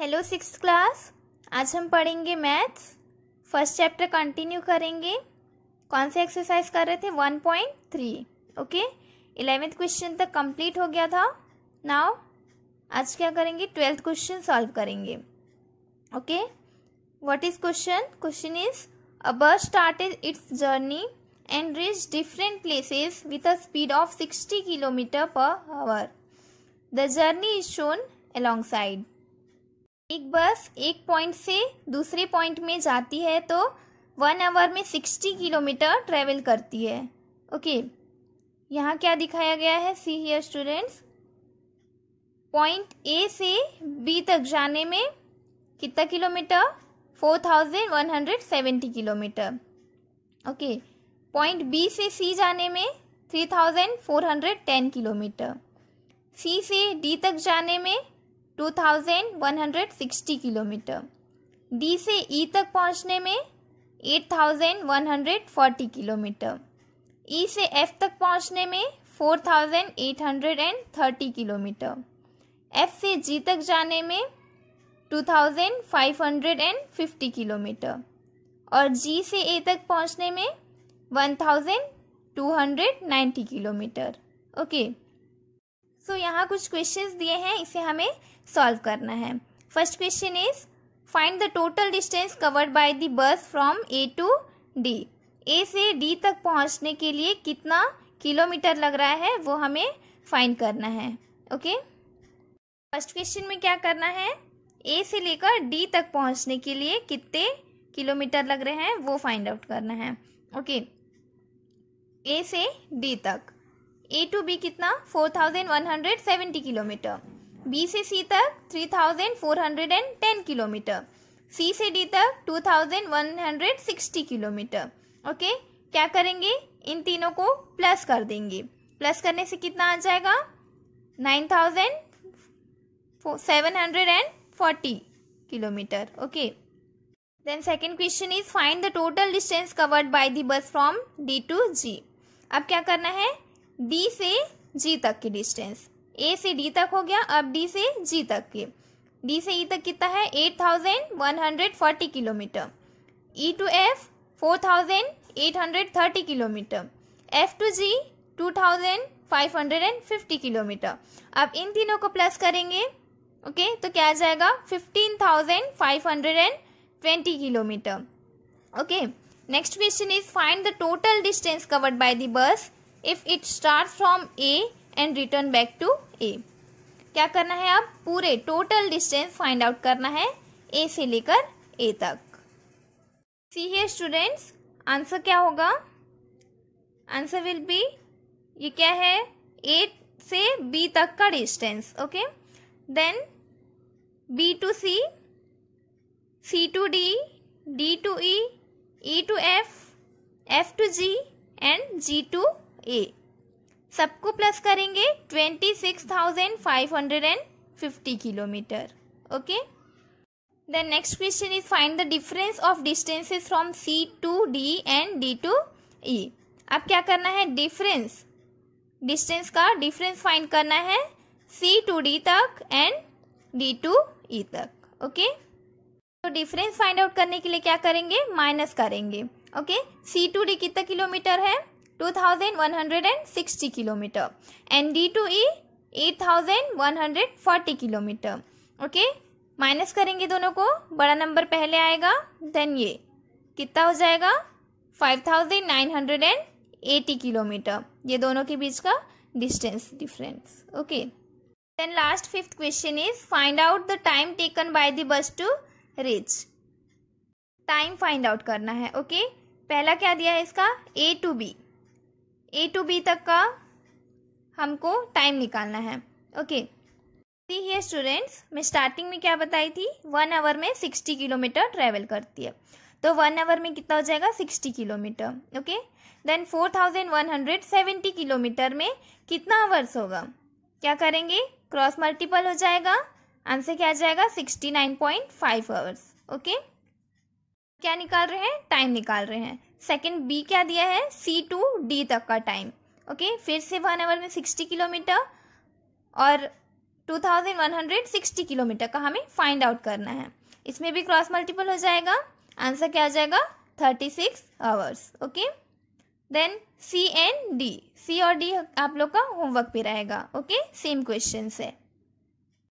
Hello six class आज हम पढ़ेंगे मैथ्स फर्स्ट चैप्टर कंटिन्यू करेंगे कौन से एक्सरसाइज कर रहे थे one point three okay eleventh question तक कंप्लीट हो गया था नाउ आज क्या करेंगे ट्वेल्थ क्वेश्चन सॉल्व करेंगे okay what is question question is a bus started its journey and reach different places with a speed of sixty kilometer per hour the journey is shown side एक bus एक point से दूसरे point में जाती है तो one hour में sixty kilometre travel करती है ओके okay. यहाँ क्या दिखाया गया है see here students point A से बी तक जाने में कितना kilometer four thousand one hundred seventy kilometer okay point B से सी जाने में three thousand four hundred ten kilometer C से डी तक जाने में 2160 किलोमीटर डी से ई e तक पहुंचने में 8140 किलोमीटर ई e से एफ तक पहुंचने में 4830 किलोमीटर एफ से जी तक जाने में 2550 किलोमीटर और जी से ए तक पहुंचने में 1290 किलोमीटर ओके okay. सो तो so, यहाँ कुछ क्वेश्चंस दिए हैं इसे हमें सॉल्व करना है first question is find the total distance covered by the bus from A to D A से डी तक पहुँचने के लिए कितना किलोमीटर लग रहा है वो हमें फाइंड करना है ओके फर्स्ट क्वेश्चन में क्या करना है ए से लेकर डी तक पहुँचने के लिए कितने किलोमीटर लग रहे हैं वो फाइंड आउट करना है ओके ए से डी तक ए टू बी कितना 4170 किलोमीटर बी से सी तक 3410 किलोमीटर सी से डी तक 2160 किलोमीटर ओके क्या करेंगे इन तीनों को प्लस कर देंगे प्लस करने से कितना आ जाएगा 9740 kilometre okay then second question is find the total distance covered by the bus from D to G अब क्या करना है डी से जी तक की डिस्टेंस ए से डी तक हो गया अब डी से जी तक के डी से ई e तक कितना है eight thousand one hundred forty kilometre E to F four thousand eight hundred thirty kilometre F to G two thousand five hundred and fifty kilometre अब इन तीनों को प्लस करेंगे ओके okay, तो क्या आ जाएगा fifteen thousand five hundred and twenty kilometre okay next question is find the total distance covered by the bus if it start from A and return back to A क्या करना है अब पूरे total distance find out करना है ए से लेकर ए तक सी है स्टूडेंट्स आंसर क्या होगा आंसर विल बी ये क्या है ए से बी तक का distance okay then B to C C to D D to E E to F F to G and G to A सबको प्लस करेंगे twenty six thousand five hundred and fifty kilometre okay the next question is find the difference of distances from C to D and D to E अब क्या करना है difference distance का difference find करना है C to D तक and D to E तक okay तो डिफरेंस फाइंड आउट करने के लिए क्या करेंगे माइनस करेंगे ओके सी टू डी कितना किलोमीटर है 2160 kilometer and D2E 8140 kilometre okay minus करेंगे दोनों को बड़ा नंबर पहले आएगा देन ये कितना हो जाएगा 5980 किलोमीटर ये दोनों के बीच का distance difference okay then last fifth question is find out the time taken by the bus to reach time find out करना है ओके okay? पहला क्या दिया है इसका A to B A to B तक का हमको टाइम निकालना है ओके सी है स्टूडेंट्स मैं स्टार्टिंग में क्या बताई थी वन आवर में सिक्सटी किलोमीटर ट्रेवल करती है तो वन आवर में कितना हो जाएगा sixty kilometre okay then four thousand one hundred seventy kilometre में कितना आवर्स होगा क्या करेंगे क्रॉस मल्टीपल हो जाएगा आंसर क्या आ जाएगा sixty nine point five hours okay क्या निकाल रहे हैं टाइम निकाल रहे हैं सेकेंड बी क्या दिया है सी टू डी तक का टाइम ओके फिर से वन आवर में सिक्सटी किलोमीटर और two thousand one hundred sixty kilometre का हमें फाइंड आउट करना है इसमें भी क्रॉस मल्टीपल हो जाएगा आंसर क्या आ जाएगा thirty six hours okay then C and D C और डी आप लोग का होमवर्क पे रहेगा ओके सेम क्वेश्चन है